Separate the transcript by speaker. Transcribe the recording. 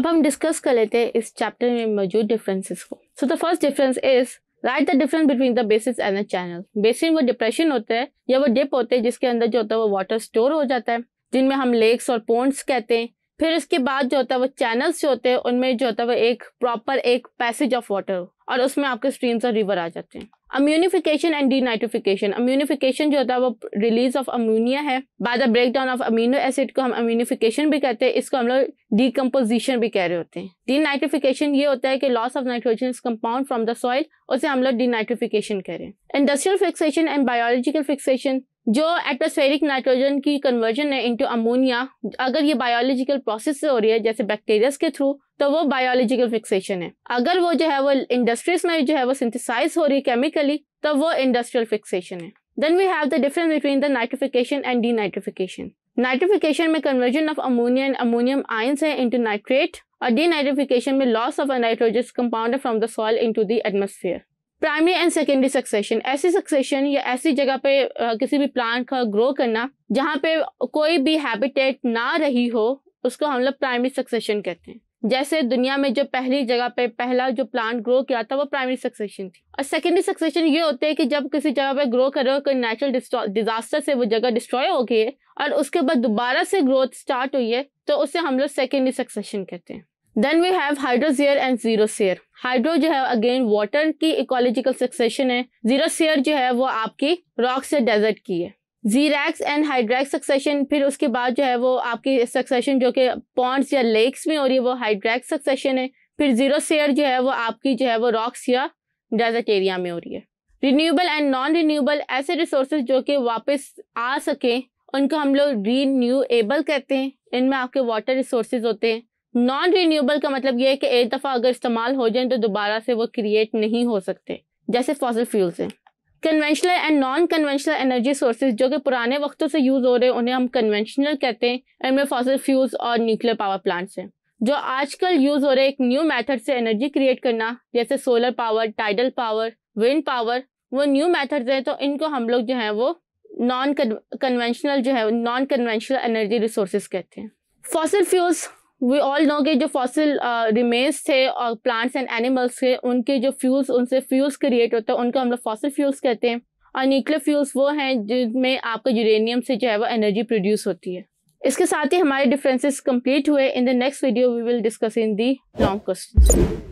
Speaker 1: अब हम डिस्कस कर लेते हैं इस चैप्टर में मौजूद डिफरेंसेस को so the first difference is right the difference between the basis and the channel basin वो डिप्रेशन होता है या वो डिप होते हैं जिसके अंदर जो होता है वो वाटर स्टोर हो जाता है जिनमें हम लेक्स और पोन्ट्स कहते हैं फिर इसके बाद जो होता है वो चैनल्स जो होते हैं उनमें जो होता है वो एक प्रॉपर एक पैसेज ऑफ वाटर और उसमें आपके स्ट्रीम्स और रिवर आ जाते हैं अम्यूनिफिकेशन एंड डीनाइट्रोफिकेशन अम्यूनिफिकेशन जो होता है वो रिलीज ऑफ अमोनिया है the break down of amino acid को हम अम्यूनिफिकेशन भी कहते हैं इसको हम लोग डीकम्पोजिशन भी कह रहे होते हैं डीनाइट्रोफिकेशन ये होता है कि loss of nitrogen compound from the soil उसे हम लोग डीनाइट्रोफिकेशन कह रहे हैं industrial fixation and biological fixation जो एटमोस्फेरिक नाइट्रोजन की कन्वर्जन है इंटू अमोनिया अगर ये बायोलॉजिकल प्रोसेस से हो रही है जैसे बैक्टीरियाज के थ्रू तो वो बायोलॉजिकल फिक्सेशन है अगर वो जो है वो इंडस्ट्रीज में जो है वो सिंथिसाइज हो रही है केमिकली तो वो इंडस्ट्रियल फिक्सेशन है then we have the difference between the nitrification and denitrification nitrification में conversion of ammonia and ammonium ions है इंटू नाइट्रेट और डी नाइट्रिफिकेशन में loss of uh nitrogen compound from the soil into the atmosphere primary and secondary succession ऐसी succession या ऐसी जगह पे किसी भी प्लांट का ग्रो करना जहाँ पे कोई भी हैबिटेट ना रही हो उसको हम लोग प्राइमरी सक्सेशन कहते हैं जैसे दुनिया में जो पहली जगह पे पहला जो प्लांट ग्रो किया था वो प्राइमरी सक्सेशन थी और सेकेंडरी सक्सेशन ये होते हैं कि जब किसी जगह पे ग्रो कर रहे हो कोई नेचुरल डिजास्टर से वो जगह डिस्ट्रॉय हो गई है और उसके बाद दोबारा से ग्रोथ स्टार्ट हुई है तो उसे हम लोग सेकेंडरी सक्सेशन कहते हैं then we have hydrosere and xerosere hydro जो है अगेन वाटर की इकोलॉजिकल सक्सेशन है जीरो सेयर जो है वो आपकी रॉक से डेजर्ट की है जीरैक्स एंड हाइड्रैक्स सक्सेशन फिर उसके बाद जो है वो आपकी सक्सेशन जो कि पॉन्ड्स या लेक्स में हो रही है वो हाइड्रैक्स सक्सेशन है फिर जीरो सेयर जो है वो आपकी जो है वो रॉक्स या डेजर्ट एरिया में हो रही है रिन्यूएबल एंड नॉन रिन्यूएबल ऐसे रिसोर्स जो कि वापस आ सकें उनको हम लोग रीन्यूएबल कहते हैं इनमें आपके वाटर रिसोर्स होते हैं नॉन रिन्यूएबल का मतलब ये है कि एक दफ़ा अगर इस्तेमाल हो जाए तो दोबारा से वो क्रिएट नहीं हो सकते जैसे फॉसल फ्यूल्स हैं conventional and non conventional energy sources जो कि पुराने वक्तों से यूज़ हो रहे हैं उन्हें हम कन्वेंशनल कहते हैं इनमें फॉसिल फ्यूल्स और न्यूक्लियर पावर प्लांट्स हैं जो आजकल यूज़ हो रहे एक न्यू मेथड से एनर्जी क्रिएट करना जैसे solar power tidal power wind power वो न्यू मेथड्स हैं तो इनको हम लोग जो है वो नॉन कन्वेंशनल जो है नॉन कन्वेंशनल एनर्जी रिसोर्सेज कहते हैं fossil fuels we all know के जो फॉसिल रिमेन्स uh, थे और प्लांट्स एंड एनिमल्स के उनके जो फ्यूल्स उनसे फ्यूल्स क्रिएट होते हैं उनको हम लोग फॉसिल फ्यूल्स कहते हैं और न्यूक्लियर फ्यूल्स वो हैं जिनमें आपका यूरेनियम से जो है वो एनर्जी प्रोड्यूस होती है इसके साथ ही हमारे डिफरेंसेस कंप्लीट हुए in the next video we will discuss in the long question